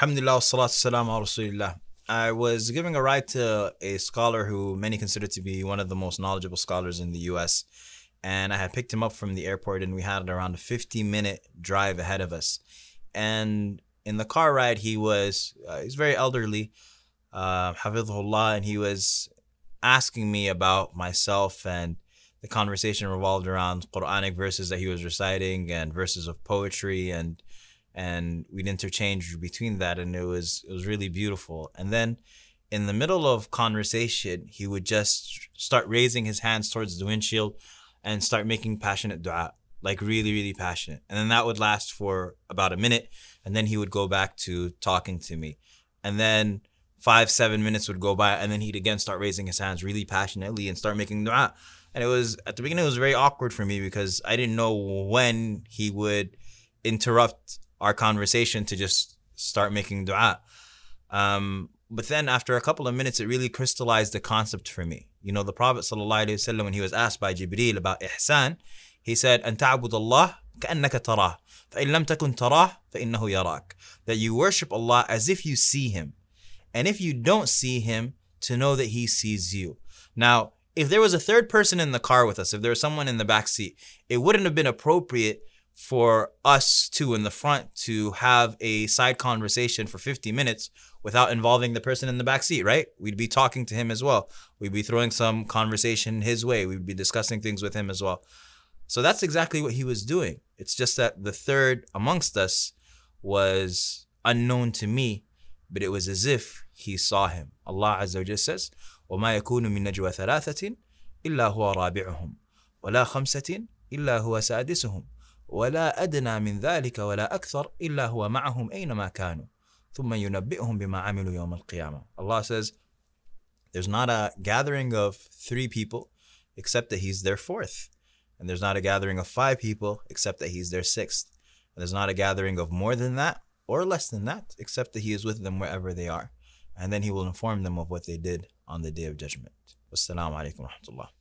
Alhamdulillah, salatu salam rasulillah. I was giving a ride to a scholar who many consider to be one of the most knowledgeable scholars in the US. And I had picked him up from the airport, and we had around a 50 minute drive ahead of us. And in the car ride, he was uh, he's very elderly, uh, and he was asking me about myself and the conversation revolved around Quranic verses that he was reciting and verses of poetry and and we'd interchange between that and it was it was really beautiful and then in the middle of conversation he would just start raising his hands towards the windshield and start making passionate dua like really really passionate and then that would last for about a minute and then he would go back to talking to me and then five seven minutes would go by and then he'd again start raising his hands really passionately and start making dua and it was at the beginning it was very awkward for me because i didn't know when he would interrupt our conversation to just start making dua. Um, but then after a couple of minutes, it really crystallized the concept for me. You know, the Prophet وسلم, when he was asked by Jibreel about ihsan, he said, "And تعبد الله كأنك تراه فإن لم تكن تراه فإنه يراك. That you worship Allah as if you see Him. And if you don't see Him, to know that He sees you. Now, if there was a third person in the car with us, if there was someone in the back seat, it wouldn't have been appropriate for us two in the front to have a side conversation for 50 minutes without involving the person in the back seat, right? We'd be talking to him as well. We'd be throwing some conversation his way. We'd be discussing things with him as well. So that's exactly what he was doing. It's just that the third amongst us was unknown to me, but it was as if he saw him. Allah Azza wa Jalla says, وَمَا يَكُونُ مِن نَجْوَى ثَلَاثَةٍ إِلَّا هُوَ رَابِعُهُمْ وَلَا خَمْسَةٍ إِلَّا هُوَ سَادِسُهُمْ ولا أدنى من ذلك ولا أكثر إلا هو معهم أينما كانوا ثم ينبئهم بما عملوا يوم القيامة Allah says there's not a gathering of three people except that he's their fourth and there's not a gathering of five people except that he's their sixth and there's not a gathering of more than that or less than that except that he is with them wherever they are and then he will inform them of what they did on the day of judgment wassalamu alaikum rahmatullah.